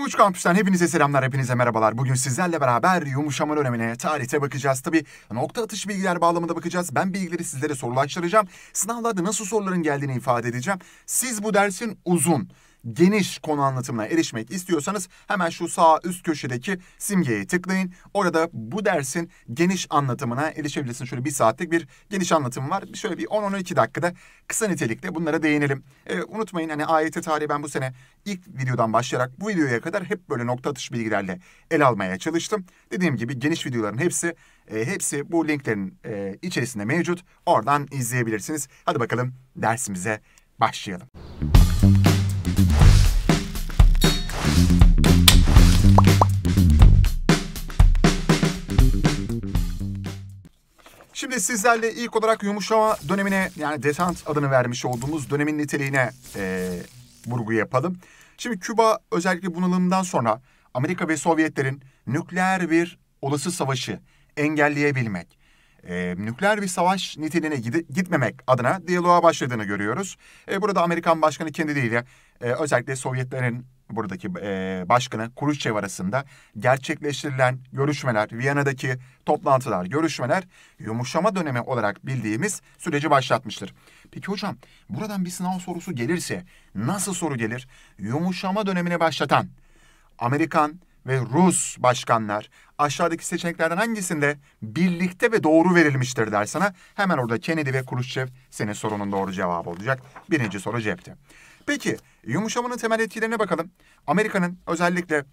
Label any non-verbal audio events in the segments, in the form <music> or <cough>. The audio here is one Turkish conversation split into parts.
U3 Kampüs'ten hepinize selamlar, hepinize merhabalar. Bugün sizlerle beraber yumuşama önemine, tarihte bakacağız. Tabi nokta atışı bilgiler bağlamında bakacağız. Ben bilgileri sizlere sorulaştıracağım. Sınavlarda nasıl soruların geldiğini ifade edeceğim. Siz bu dersin uzun, geniş konu anlatımına erişmek istiyorsanız hemen şu sağ üst köşedeki simgeye tıklayın. Orada bu dersin geniş anlatımına erişebilirsiniz. Şöyle bir saatlik bir geniş anlatım var. Şöyle bir 10-12 dakikada kısa nitelikte bunlara değinelim. E, unutmayın hani AYT tarihi ben bu sene ilk videodan başlayarak bu videoya kadar hep böyle nokta atış bilgilerle el almaya çalıştım. Dediğim gibi geniş videoların hepsi e, hepsi bu linklerin e, içerisinde mevcut. Oradan izleyebilirsiniz. Hadi bakalım dersimize başlayalım. Şimdi sizlerle ilk olarak yumuşama dönemine yani detant adını vermiş olduğumuz dönemin niteliğine e, vurgu yapalım. Şimdi Küba özellikle bunalımdan sonra Amerika ve Sovyetlerin nükleer bir olası savaşı engelleyebilmek, e, nükleer bir savaş niteliğine gid- gitmemek adına diyaloğa başladığını görüyoruz. E, burada Amerikan Başkanı kendi değil ya, e, özellikle Sovyetlerin buradaki e, başkanı Kuruşçev arasında gerçekleştirilen görüşmeler, Viyana'daki toplantılar, görüşmeler yumuşama dönemi olarak bildiğimiz süreci başlatmıştır. Peki hocam buradan bir sınav sorusu gelirse nasıl soru gelir? Yumuşama dönemini başlatan Amerikan ve Rus başkanlar aşağıdaki seçeneklerden hangisinde birlikte ve doğru verilmiştir der sana. Hemen orada Kennedy ve Khrushchev senin sorunun doğru cevabı olacak. Birinci soru cepte. Peki yumuşamanın temel etkilerine bakalım. Amerika'nın özellikle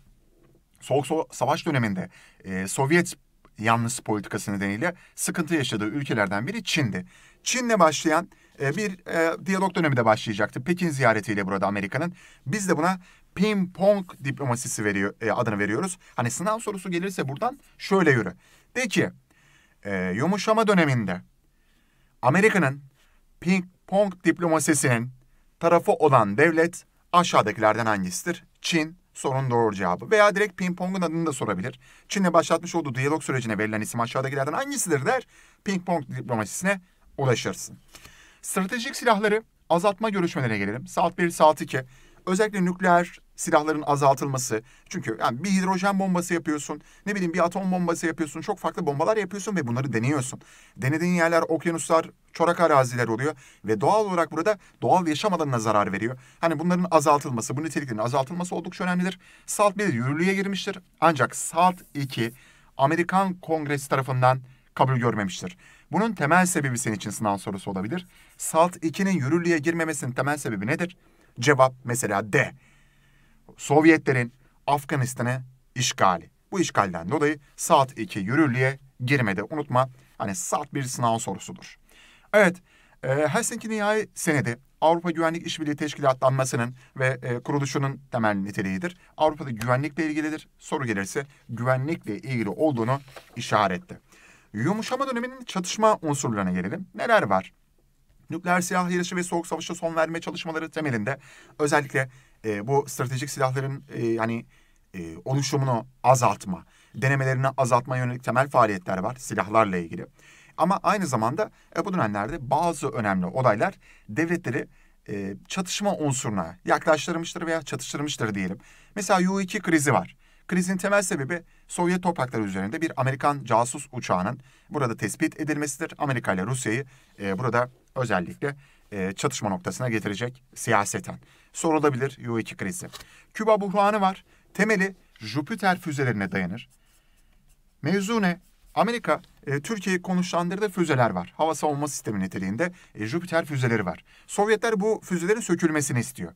Soğuk Savaş döneminde e, Sovyet yanlısı politikası nedeniyle sıkıntı yaşadığı ülkelerden biri Çin'di. Çin'le başlayan e, bir e, diyalog dönemi de başlayacaktı. Pekin ziyaretiyle burada Amerika'nın. Biz de buna ping pong diplomasisi veriyor e, adını veriyoruz. Hani sınav sorusu gelirse buradan şöyle yürü. De ki e, yumuşama döneminde Amerika'nın ping pong diplomasisinin tarafı olan devlet aşağıdakilerden hangisidir? Çin, sorunun doğru cevabı. Veya direkt ping-pong'un adını da sorabilir. Çin'le başlatmış olduğu diyalog sürecine verilen isim aşağıdakilerden hangisidir der. Ping-pong diplomasisine ulaşırsın. Stratejik silahları azaltma görüşmelerine gelelim. Saat 1, saat 2 özellikle nükleer silahların azaltılması. Çünkü yani bir hidrojen bombası yapıyorsun, ne bileyim bir atom bombası yapıyorsun, çok farklı bombalar yapıyorsun ve bunları deniyorsun. Denediğin yerler okyanuslar, çorak araziler oluyor ve doğal olarak burada doğal yaşam alanına zarar veriyor. Hani bunların azaltılması, bu niteliklerin azaltılması oldukça önemlidir. SALT 1 yürürlüğe girmiştir ancak SALT 2 Amerikan Kongresi tarafından kabul görmemiştir. Bunun temel sebebi senin için sınav sorusu olabilir. SALT 2'nin yürürlüğe girmemesinin temel sebebi nedir? Cevap mesela D. Sovyetlerin Afganistan'ı işgali. Bu işgalden dolayı saat 2 yürürlüğe girmedi. Unutma hani saat bir sınav sorusudur. Evet e, Helsinki Nihai Senedi Avrupa Güvenlik İşbirliği Teşkilatlanması'nın ve e, kuruluşunun temel niteliğidir. Avrupa'da güvenlikle ilgilidir. Soru gelirse güvenlikle ilgili olduğunu işaretti. Yumuşama döneminin çatışma unsurlarına gelelim. Neler var? nükleer silah yarışı ve soğuk savaşa son verme çalışmaları temelinde özellikle e, bu stratejik silahların e, hani e, oluşumunu azaltma, denemelerini azaltma yönelik temel faaliyetler var silahlarla ilgili. Ama aynı zamanda e, bu dönemlerde bazı önemli olaylar devletleri e, çatışma unsuruna yaklaştırmıştır veya çatıştırmıştır diyelim. Mesela U2 krizi var. Krizin temel sebebi Sovyet toprakları üzerinde bir Amerikan casus uçağının burada tespit edilmesidir. Amerika ile Rusya'yı e, burada özellikle e, çatışma noktasına getirecek siyaseten. Sorulabilir U2 krizi. Küba buhranı var. Temeli Jüpiter füzelerine dayanır. Mevzu ne? Amerika e, Türkiye'yi konuşlandırdığı füzeler var. Hava savunma sistemi niteliğinde e, Jüpiter füzeleri var. Sovyetler bu füzelerin sökülmesini istiyor.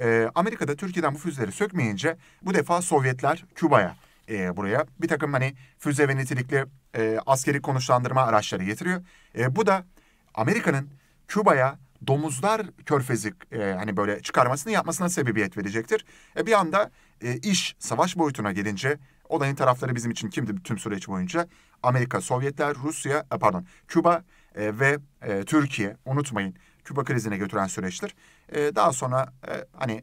E, Amerika'da Türkiye'den bu füzeleri sökmeyince bu defa Sovyetler Küba'ya e, buraya bir takım hani füze ve nitelikli e, askeri konuşlandırma araçları getiriyor. E, bu da Amerika'nın Küba'ya domuzlar körfezi e, hani böyle çıkarmasını yapmasına sebebiyet verecektir. E, bir anda e, iş savaş boyutuna gelince olayın tarafları bizim için kimdi tüm süreç boyunca? Amerika, Sovyetler, Rusya, e, pardon Küba e, ve e, Türkiye unutmayın Küba krizine götüren süreçtir. E, daha sonra e, hani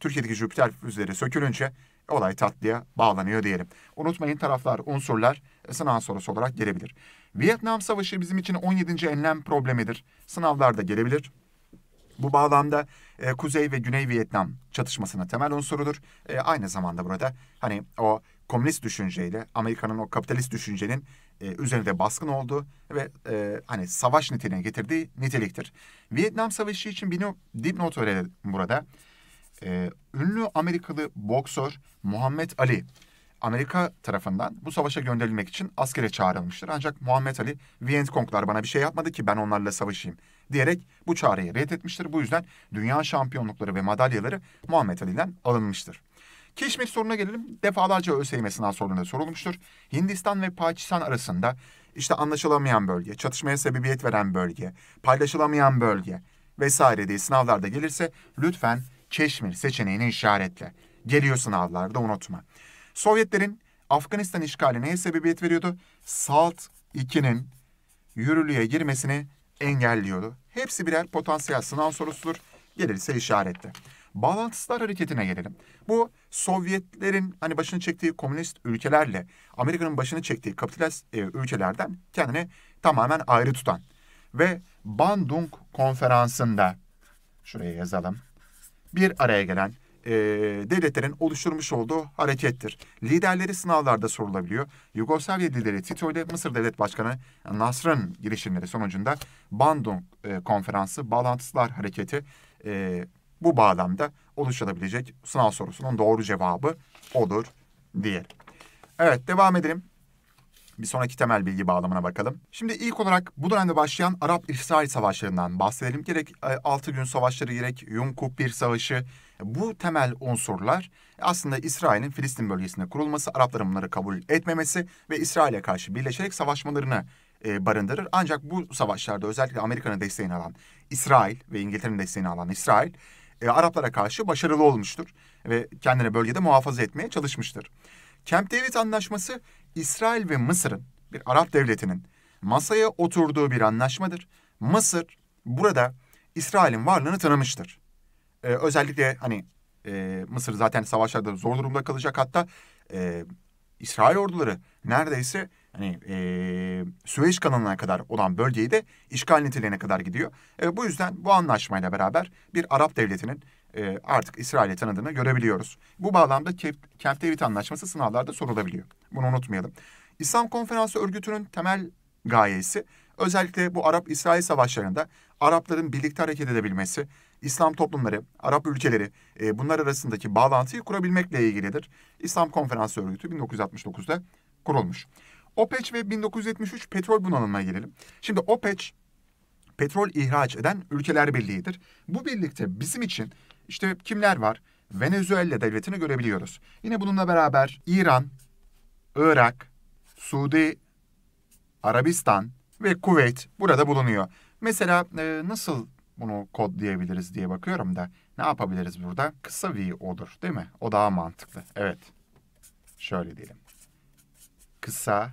Türkiye'deki Jüpiter füzeleri sökülünce olay tatlıya bağlanıyor diyelim. Unutmayın taraflar, unsurlar e, sınav sorusu olarak gelebilir. Vietnam Savaşı bizim için 17. enlem problemidir. Sınavlarda gelebilir. Bu bağlamda e, Kuzey ve Güney Vietnam çatışmasına temel unsurudur. E, aynı zamanda burada hani o komünist düşünceyle Amerika'nın o kapitalist düşüncenin e, üzerinde baskın oldu ve e, hani savaş niteliğine getirdiği niteliktir. Vietnam Savaşı için bir dipnot verelim burada. E, ünlü Amerikalı boksör Muhammed Ali Amerika tarafından bu savaşa gönderilmek için askere çağrılmıştır. Ancak Muhammed Ali Vietkonglar bana bir şey yapmadı ki ben onlarla savaşayım diyerek bu çağrıyı reddetmiştir. Bu yüzden dünya şampiyonlukları ve madalyaları Muhammed Ali'den alınmıştır. Keşmir soruna gelelim. Defalarca ÖSYM sınav sorununda sorulmuştur. Hindistan ve Pakistan arasında işte anlaşılamayan bölge, çatışmaya sebebiyet veren bölge, paylaşılamayan bölge vesaire diye sınavlarda gelirse lütfen Keşmir seçeneğini işaretle. Geliyor sınavlarda unutma. Sovyetlerin Afganistan işgali neye sebebiyet veriyordu? Salt 2'nin yürürlüğe girmesini engelliyordu. Hepsi birer potansiyel sınav sorusudur. Gelirse işaretle. Bağlantısızlar hareketine gelelim. Bu Sovyetlerin hani başını çektiği komünist ülkelerle Amerika'nın başını çektiği kapitalist e, ülkelerden kendini tamamen ayrı tutan ve Bandung konferansında şuraya yazalım. Bir araya gelen e, devletlerin oluşturmuş olduğu harekettir. Liderleri sınavlarda sorulabiliyor. Yugoslavya lideri Tito ile Mısır Devlet Başkanı Nasr'ın girişimleri sonucunda Bandung e, Konferansı, Bağlantısızlar Hareketi e, bu bağlamda oluşabilecek sınav sorusunun doğru cevabı odur diye. Evet devam edelim. Bir sonraki temel bilgi bağlamına bakalım. Şimdi ilk olarak bu dönemde başlayan Arap-İsrail savaşlarından bahsedelim. Gerek e, altı gün savaşları gerek Yom Kippur savaşı bu temel unsurlar aslında İsrail'in Filistin bölgesinde kurulması, Arapların bunları kabul etmemesi ve İsrail'e karşı birleşerek savaşmalarını e, barındırır. Ancak bu savaşlarda özellikle Amerika'nın desteğini alan İsrail ve İngiltere'nin desteğini alan İsrail e, Araplara karşı başarılı olmuştur ve kendini bölgede muhafaza etmeye çalışmıştır. Kemp David Anlaşması İsrail ve Mısır'ın bir Arap devletinin masaya oturduğu bir anlaşmadır. Mısır burada İsrail'in varlığını tanımıştır. Ee, özellikle hani e, Mısır zaten savaşlarda zor durumda kalacak hatta e, İsrail orduları neredeyse hani e, Süveyş kanalına kadar olan bölgeyi de işgal niteliğine kadar gidiyor. E, bu yüzden bu anlaşmayla beraber bir Arap devletinin e, artık İsrail'e tanıdığını görebiliyoruz. Bu bağlamda Camp David Anlaşması sınavlarda sorulabiliyor. Bunu unutmayalım. İslam Konferansı örgütünün temel gayesi özellikle bu Arap-İsrail savaşlarında Arapların birlikte hareket edebilmesi, İslam toplumları, Arap ülkeleri e, bunlar arasındaki bağlantıyı kurabilmekle ilgilidir. İslam Konferansı örgütü 1969'da kurulmuş. OPEC ve 1973 petrol bunalımına gelelim. Şimdi OPEC petrol ihraç eden ülkeler birliğidir. Bu birlikte bizim için işte kimler var? Venezuela devletini görebiliyoruz. Yine bununla beraber İran, Irak, Suudi Arabistan ve Kuveyt burada bulunuyor. Mesela e, nasıl bunu kodlayabiliriz diye bakıyorum da ne yapabiliriz burada? Kısa V olur değil mi? O daha mantıklı. Evet. Şöyle diyelim kısa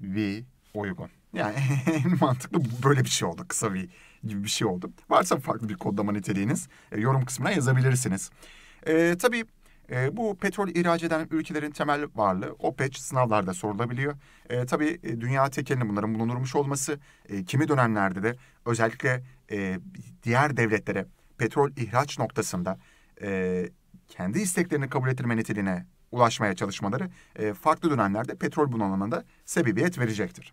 ve uygun. Yani <laughs> en mantıklı böyle bir şey oldu. Kısa V gibi bir şey oldu. Varsa farklı bir kodlama niteliğiniz e, yorum kısmına yazabilirsiniz. E, tabii e, bu petrol ihraç eden ülkelerin temel varlığı OPEC sınavlarda sorulabiliyor. E, tabii e, dünya tekelinin bunların bulunurmuş olması e, kimi dönemlerde de özellikle e, diğer devletlere petrol ihraç noktasında e, kendi isteklerini kabul ettirme niteliğine ulaşmaya çalışmaları e, farklı dönemlerde petrol bunalımında sebebiyet verecektir.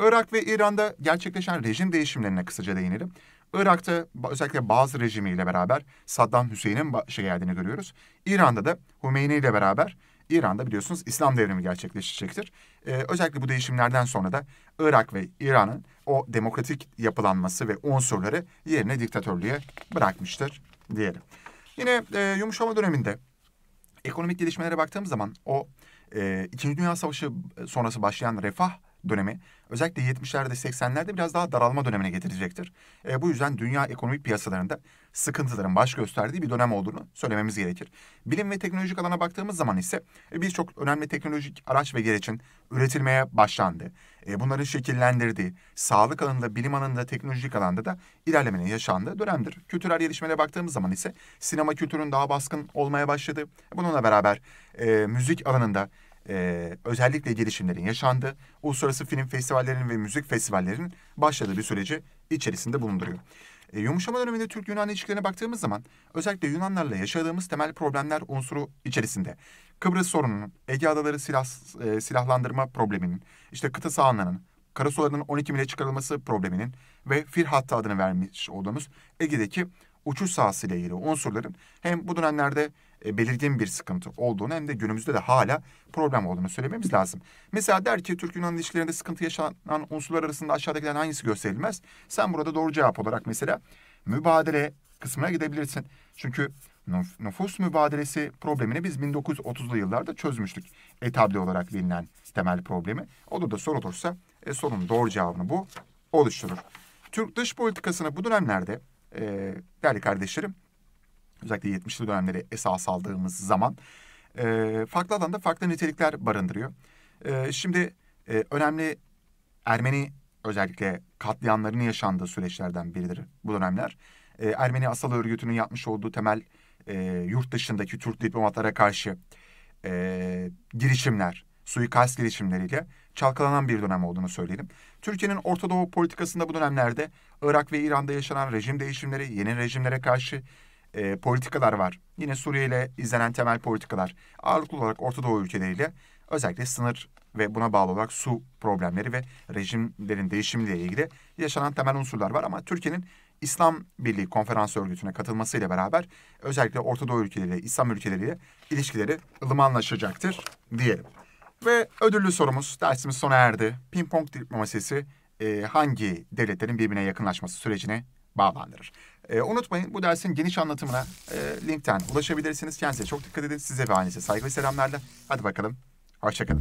Irak ve İran'da gerçekleşen rejim değişimlerine kısaca değinelim. Irak'ta özellikle bazı rejimiyle beraber Saddam Hüseyin'in başa şey geldiğini görüyoruz. İran'da da Hümeyni ile beraber İran'da biliyorsunuz İslam devrimi gerçekleşecektir. Ee, özellikle bu değişimlerden sonra da Irak ve İran'ın o demokratik yapılanması ve unsurları yerine diktatörlüğe bırakmıştır diyelim. Yine e, yumuşama döneminde ekonomik gelişmelere baktığımız zaman o e, İkinci Dünya Savaşı e, sonrası başlayan refah dönemi özellikle 70'lerde 80'lerde biraz daha daralma dönemine getirecektir. E, bu yüzden dünya ekonomik piyasalarında sıkıntıların baş gösterdiği bir dönem olduğunu söylememiz gerekir. Bilim ve teknolojik alana baktığımız zaman ise e, birçok önemli teknolojik araç ve gereçin üretilmeye başlandı. E, bunların şekillendirdiği, sağlık alanında, bilim alanında, teknolojik alanda da ilerlemenin yaşandığı dönemdir. Kültürel gelişmelere baktığımız zaman ise sinema kültürünün daha baskın olmaya başladı. Bununla beraber e, müzik alanında e, özellikle gelişimlerin yaşandığı, uluslararası film festivallerinin ve müzik festivallerinin başladığı bir süreci içerisinde bulunduruyor. E, yumuşama döneminde Türk-Yunan ilişkilerine baktığımız zaman özellikle Yunanlarla yaşadığımız temel problemler unsuru içerisinde Kıbrıs sorununun, Ege Adaları silah, e, silahlandırma probleminin, işte kıta sahanlarının, karasularının 12 mile çıkarılması probleminin ve Fir hattı adını vermiş olduğumuz Ege'deki uçuş sahası ile ilgili unsurların hem bu dönemlerde e, belirgin bir sıkıntı olduğunu hem de günümüzde de hala problem olduğunu söylememiz lazım. Mesela der ki Türk Yunan ilişkilerinde sıkıntı yaşanan unsurlar arasında aşağıdakilerden hangisi gösterilmez? Sen burada doğru cevap olarak mesela mübadele kısmına gidebilirsin. Çünkü nüfus mübadelesi problemini biz 1930'lu yıllarda çözmüştük. Etable olarak bilinen temel problemi. O da da soru olursa e, sorunun doğru cevabını bu oluşturur. Türk dış politikasını bu dönemlerde e, değerli kardeşlerim özellikle 70'li dönemleri esas aldığımız zaman e, farklı alanda farklı nitelikler barındırıyor. E, şimdi e, önemli Ermeni özellikle katliamlarının yaşandığı süreçlerden biridir bu dönemler. E, Ermeni asal örgütünün yapmış olduğu temel e, yurt dışındaki Türk diplomatlara karşı e, girişimler, suikast girişimleriyle çalkalanan bir dönem olduğunu söyleyelim. Türkiye'nin Orta Doğu politikasında bu dönemlerde Irak ve İran'da yaşanan rejim değişimleri, yeni rejimlere karşı e, politikalar var. Yine Suriye ile izlenen temel politikalar. Ağırlıklı olarak Orta Doğu ülkeleriyle özellikle sınır ve buna bağlı olarak su problemleri ve rejimlerin değişimiyle ilgili yaşanan temel unsurlar var. Ama Türkiye'nin İslam Birliği Konferansı Örgütü'ne katılmasıyla beraber özellikle Orta Doğu ülkeleriyle, İslam ülkeleriyle ilişkileri ılımanlaşacaktır diyelim. Ve ödüllü sorumuz, dersimiz sona erdi. Ping pong diplomasisi e, hangi devletlerin birbirine yakınlaşması sürecini bağlandırır. E, unutmayın bu dersin geniş anlatımına e, linkten ulaşabilirsiniz. Kendinize çok dikkat edin. Size ve ailenize saygı ve selamlarla. Hadi bakalım. Hoşçakalın.